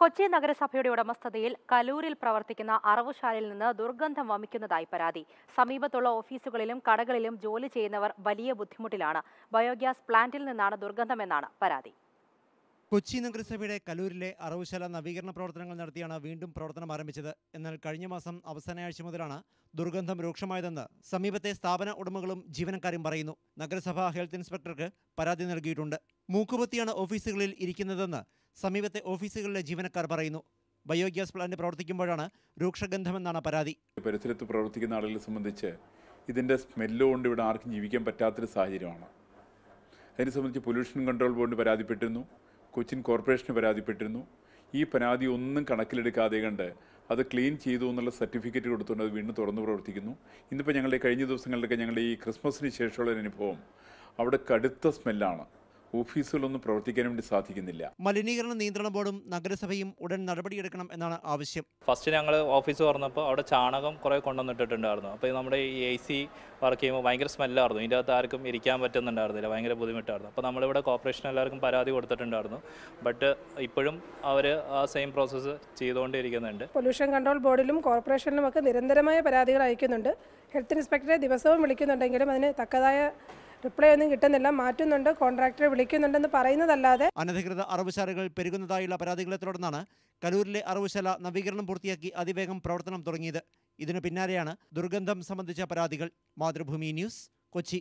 കൊച്ചി നഗരസഭയുടെ ഉടമസ്ഥതയിൽ കലൂരിൽ പ്രവർത്തിക്കുന്ന അറവുശാലയിൽ നിന്ന് ദുർഗന്ധം വമിക്കുന്നതായി പരാതി സമീപത്തുള്ള ഓഫീസുകളിലും കടകളിലും ജോലി ചെയ്യുന്നവർ വലിയ ബുദ്ധിമുട്ടിലാണ് ബയോഗ്യാസ് പ്ലാന്റിൽ നിന്നാണ് ദുർഗന്ധമെന്നാണ് പരാതി കൊച്ചി നഗരസഭയുടെ കലൂരിലെ അറവുശാല നവീകരണ പ്രവർത്തനങ്ങൾ നടത്തിയാണ് വീണ്ടും പ്രവർത്തനം ആരംഭിച്ചത് എന്നാൽ കഴിഞ്ഞ മാസം അവസാനയാഴ്ച മുതലാണ് ദുർഗന്ധം രൂക്ഷമായതെന്ന് സമീപത്തെ സ്ഥാപന ഉടമകളും ജീവനക്കാരും പറയുന്നു നഗരസഭാ ഹെൽത്ത് ഇൻസ്പെക്ടർക്ക് പരാതി നൽകിയിട്ടുണ്ട് മൂക്കുപത്തിയാണ് ഓഫീസുകളിൽ ഇരിക്കുന്നതെന്ന് സമീപത്തെ ഓഫീസുകളിലെ ജീവനക്കാർ പറയുന്നു ബയോഗ്യാസ് പ്ലാന്റ് പ്രവർത്തിക്കുമ്പോഴാണ് രൂക്ഷഗന്ധമെന്നാണ് പരാതി പരിസരത്ത് പ്രവർത്തിക്കുന്ന ആളുകളെ സംബന്ധിച്ച് ഇതിൻ്റെ സ്മെല്ലോ കൊണ്ട് ഇവിടെ ആർക്കും ജീവിക്കാൻ പറ്റാത്തൊരു സാഹചര്യമാണ് അതിനെ സംബന്ധിച്ച് പൊല്യൂഷൻ കൺട്രോൾ ബോർഡ് പരാതിപ്പെട്ടിരുന്നു കൊച്ചിൻ കോർപ്പറേഷന് പരാതിപ്പെട്ടിരുന്നു ഈ പരാതി ഒന്നും കണക്കിലെടുക്കാതെ കണ്ട് അത് ക്ലീൻ ചെയ്തു എന്നുള്ള സർട്ടിഫിക്കറ്റ് കൊടുത്തുകൊണ്ട് അത് വീണ്ടും തുറന്നു പ്രവർത്തിക്കുന്നു ഇന്നിപ്പോൾ ഞങ്ങളുടെ കഴിഞ്ഞ ദിവസങ്ങളിലൊക്കെ ഞങ്ങളുടെ ഈ ക്രിസ്മസിന് ശേഷമുള്ള അനുഭവം അവിടെ കടുത്ത സ്മെല്ലാണ് ഓഫീസുകളൊന്നും പ്രവർത്തിക്കാൻ വേണ്ടി സാധിക്കുന്നില്ല മലിനീകരണ നിയന്ത്രണ ബോർഡും നഗരസഭയും ഉടൻ നടപടിയെടുക്കണം എന്നാണ് ആവശ്യം ഫസ്റ്റ് ഞങ്ങൾ ഓഫീസ് തുറന്നപ്പോൾ അവിടെ ചാണകം കുറേ കൊണ്ടുവന്നിട്ടുണ്ടായിരുന്നു അപ്പോൾ നമ്മുടെ ഈ എ സി വർക്ക് ചെയ്യുമ്പോൾ ഭയങ്കര സ്മെല്ലായിരുന്നു ഇതിൻ്റെ അകത്ത് ആർക്കും ഇരിക്കാൻ പറ്റുന്നുണ്ടായിരുന്നില്ല ഭയങ്കര ബുദ്ധിമുട്ടായിരുന്നു അപ്പോൾ നമ്മളിവിടെ കോർപ്പറേഷൻ എല്ലാവർക്കും പരാതി കൊടുത്തിട്ടുണ്ടായിരുന്നു ബട്ട് ഇപ്പോഴും അവർ ആ സെയിം പ്രോസസ്സ് ചെയ്തുകൊണ്ടിരിക്കുന്നുണ്ട് പൊല്യൂഷൻ കൺട്രോൾ ബോർഡിലും കോർപ്പറേഷനിലും ഒക്കെ നിരന്തരമായ പരാതികൾ അയക്കുന്നുണ്ട് ഹെൽത്ത് ഇൻസ്പെക്ടറെ ദിവസവും വിളിക്കുന്നുണ്ടെങ്കിലും അതിന് തക്കതായ റിപ്ലൈ ഒന്നും കിട്ടുന്നില്ല മാറ്റുന്നുണ്ട് കോൺട്രാക്ടറെ വിളിക്കുന്നുണ്ടെന്ന് പറയുന്നതല്ലാതെ അനധികൃത അറവുശാലകൾ പെരുകുന്നതായുള്ള പരാതികളെ തുടർന്നാണ് കലൂരിലെ അറവുശാല നവീകരണം പൂർത്തിയാക്കി അതിവേഗം പ്രവർത്തനം തുടങ്ങിയത് ഇതിനു പിന്നാലെയാണ് ദുർഗന്ധം സംബന്ധിച്ച പരാതികൾ മാതൃഭൂമി ന്യൂസ് കൊച്ചി